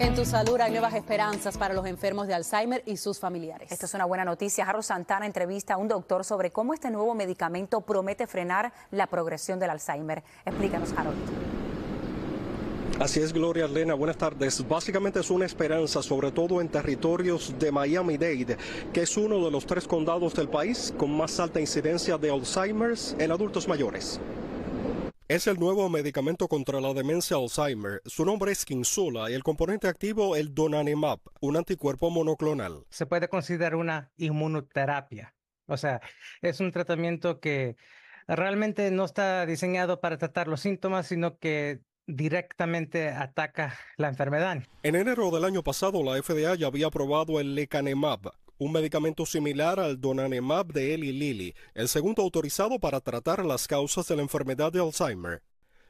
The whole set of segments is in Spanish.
En tu salud hay nuevas esperanzas para los enfermos de Alzheimer y sus familiares. Esta es una buena noticia. Harold Santana entrevista a un doctor sobre cómo este nuevo medicamento promete frenar la progresión del Alzheimer. Explícanos, Harold. Así es, Gloria Elena. buenas tardes. Básicamente es una esperanza, sobre todo en territorios de Miami-Dade, que es uno de los tres condados del país con más alta incidencia de Alzheimer en adultos mayores. Es el nuevo medicamento contra la demencia Alzheimer. Su nombre es Quinsola y el componente activo el donanemab, un anticuerpo monoclonal. Se puede considerar una inmunoterapia. O sea, es un tratamiento que realmente no está diseñado para tratar los síntomas, sino que directamente ataca la enfermedad. En enero del año pasado, la FDA ya había aprobado el lecanemab, un medicamento similar al donanemab de Eli Lilly, el segundo autorizado para tratar las causas de la enfermedad de Alzheimer.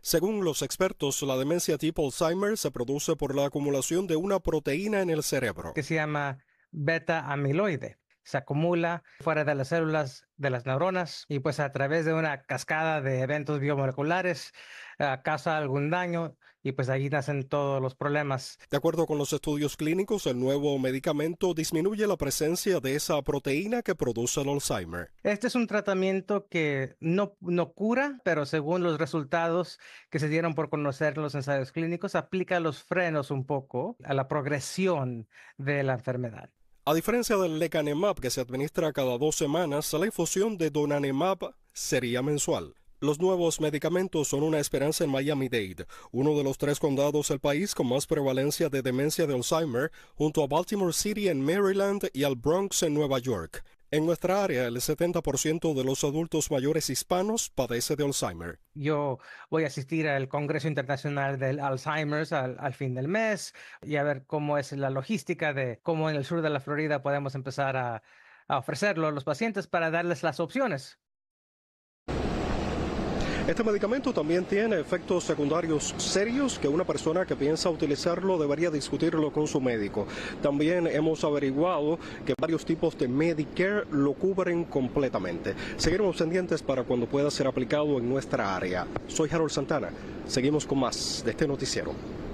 Según los expertos, la demencia tipo Alzheimer se produce por la acumulación de una proteína en el cerebro. Que se llama beta amiloide se acumula fuera de las células de las neuronas y pues a través de una cascada de eventos biomoleculares ah, causa algún daño y pues ahí nacen todos los problemas. De acuerdo con los estudios clínicos, el nuevo medicamento disminuye la presencia de esa proteína que produce el Alzheimer. Este es un tratamiento que no, no cura, pero según los resultados que se dieron por conocer en los ensayos clínicos, aplica los frenos un poco a la progresión de la enfermedad. A diferencia del lecanemab que se administra cada dos semanas, la infusión de donanemab sería mensual. Los nuevos medicamentos son una esperanza en Miami-Dade, uno de los tres condados del país con más prevalencia de demencia de Alzheimer, junto a Baltimore City en Maryland y al Bronx en Nueva York. En nuestra área, el 70% de los adultos mayores hispanos padece de Alzheimer. Yo voy a asistir al Congreso Internacional del Alzheimer al, fin del mes y a ver cómo es la logística de cómo en el sur de la Florida podemos empezar a ofrecerlo a los pacientes para darles las opciones. Este medicamento también tiene efectos secundarios serios que una persona que piensa utilizarlo debería discutirlo con su médico. También hemos averiguado que varios tipos de Medicare lo cubren completamente. Seguiremos pendientes para cuando pueda ser aplicado en nuestra área. Soy Harold Santana. Seguimos con más de este noticiero.